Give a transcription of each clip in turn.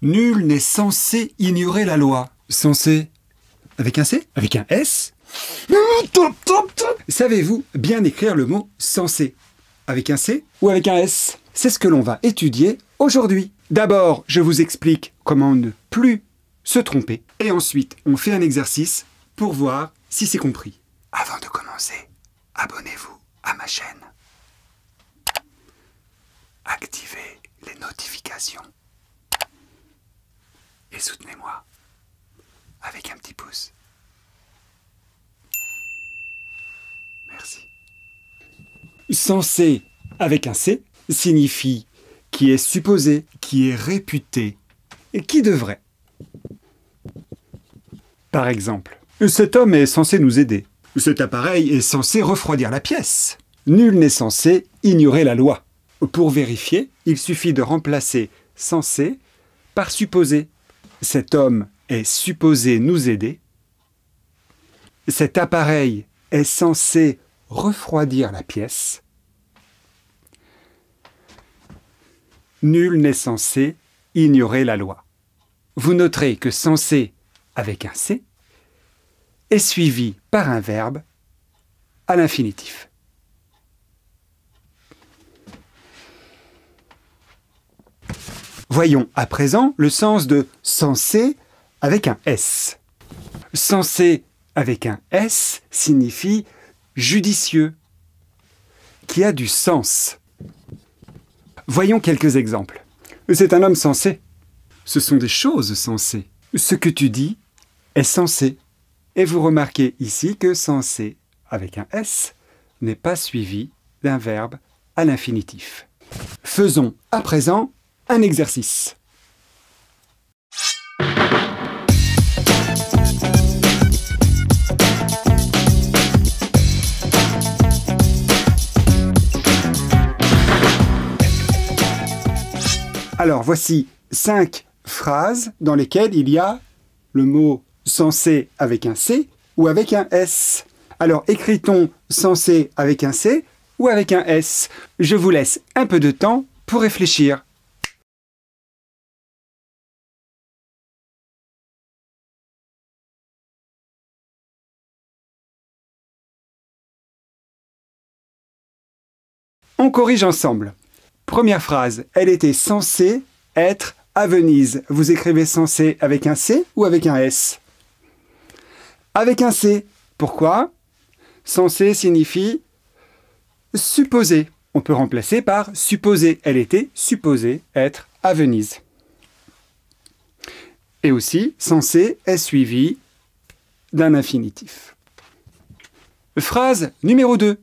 Nul n'est censé ignorer la loi. Censé Avec un C Avec un S Savez-vous bien écrire le mot censé Avec un C ou avec un S C'est ce que l'on va étudier aujourd'hui. D'abord, je vous explique comment ne plus se tromper. Et ensuite, on fait un exercice pour voir si c'est compris. Avant de commencer, abonnez-vous à ma chaîne. Activez les notifications et soutenez-moi avec un petit pouce. Merci. Censé avec un C signifie qui est supposé, qui est réputé et qui devrait. Par exemple, cet homme est censé nous aider. Cet appareil est censé refroidir la pièce. Nul n'est censé ignorer la loi. Pour vérifier, il suffit de remplacer censé par supposé cet homme est supposé nous aider, cet appareil est censé refroidir la pièce, nul n'est censé ignorer la loi. Vous noterez que censé avec un C est suivi par un verbe à l'infinitif. Voyons à présent le sens de sensé » avec un S. Sensé » avec un S signifie judicieux, qui a du sens. Voyons quelques exemples. C'est un homme sensé. Ce sont des choses sensées. Ce que tu dis est sensé. Et vous remarquez ici que sensé avec un S n'est pas suivi d'un verbe à l'infinitif. Faisons à présent un exercice. Alors voici cinq phrases dans lesquelles il y a le mot censé avec un C ou avec un S. Alors écrit-on censé avec un C ou avec un S Je vous laisse un peu de temps pour réfléchir. On corrige ensemble. Première phrase, elle était censée être à Venise. Vous écrivez censée avec un C ou avec un S Avec un C. Pourquoi Censée signifie supposer. On peut remplacer par supposer. Elle était supposée être à Venise. Et aussi, censée est suivi d'un infinitif. Phrase numéro 2.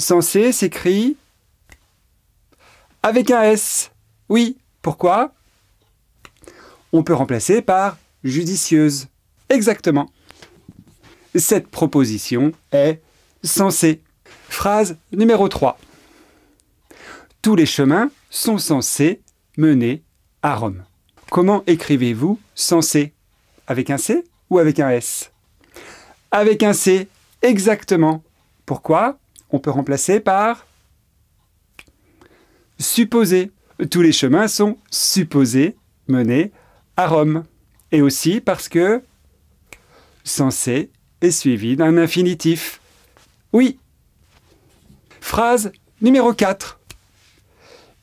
Sensé s'écrit avec un S. Oui, pourquoi On peut remplacer par judicieuse. Exactement. Cette proposition est sensée. Phrase numéro 3. Tous les chemins sont censés mener à Rome. Comment écrivez-vous censé Avec un C ou avec un S Avec un C, exactement. Pourquoi on peut remplacer par supposer. Tous les chemins sont supposés mener à Rome. Et aussi parce que censé est suivi d'un infinitif. Oui. Phrase numéro 4.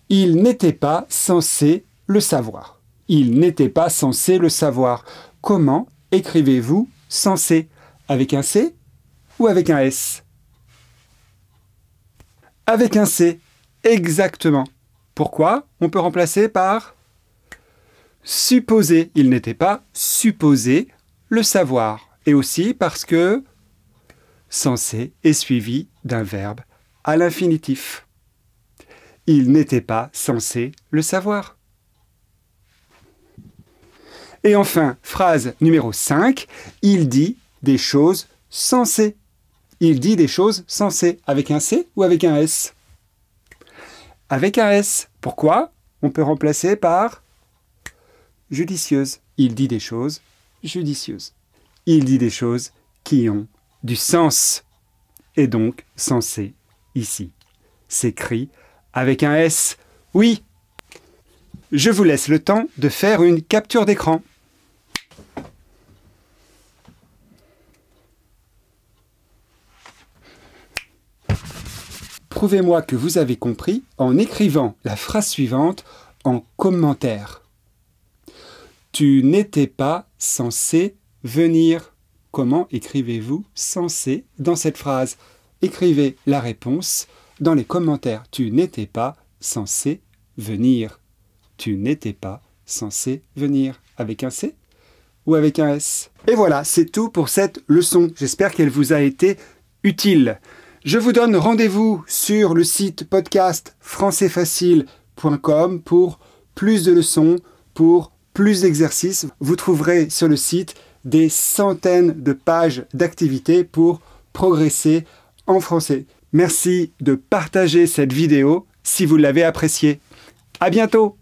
Il n'était pas censé le savoir. Il n'était pas censé le savoir. Comment écrivez-vous censé Avec un C ou avec un S avec un C. Exactement. Pourquoi On peut remplacer par supposer. Il n'était pas supposé le savoir. Et aussi parce que censé est suivi d'un verbe à l'infinitif. Il n'était pas censé le savoir. Et enfin, phrase numéro 5, il dit des choses sensées. Il dit des choses sensées avec un C ou avec un S Avec un S. Pourquoi On peut remplacer par judicieuse. Il dit des choses judicieuses. Il dit des choses qui ont du sens et donc sensé ici. S'écrit avec un S. Oui. Je vous laisse le temps de faire une capture d'écran. prouvez-moi que vous avez compris en écrivant la phrase suivante en commentaire. Tu n'étais pas censé venir. Comment écrivez-vous censé dans cette phrase Écrivez la réponse dans les commentaires. Tu n'étais pas censé venir. Tu n'étais pas censé venir. Avec un C ou avec un S. Et voilà, c'est tout pour cette leçon. J'espère qu'elle vous a été utile. Je vous donne rendez-vous sur le site podcast françaisfacile.com pour plus de leçons, pour plus d'exercices. Vous trouverez sur le site des centaines de pages d'activités pour progresser en français. Merci de partager cette vidéo si vous l'avez appréciée. À bientôt!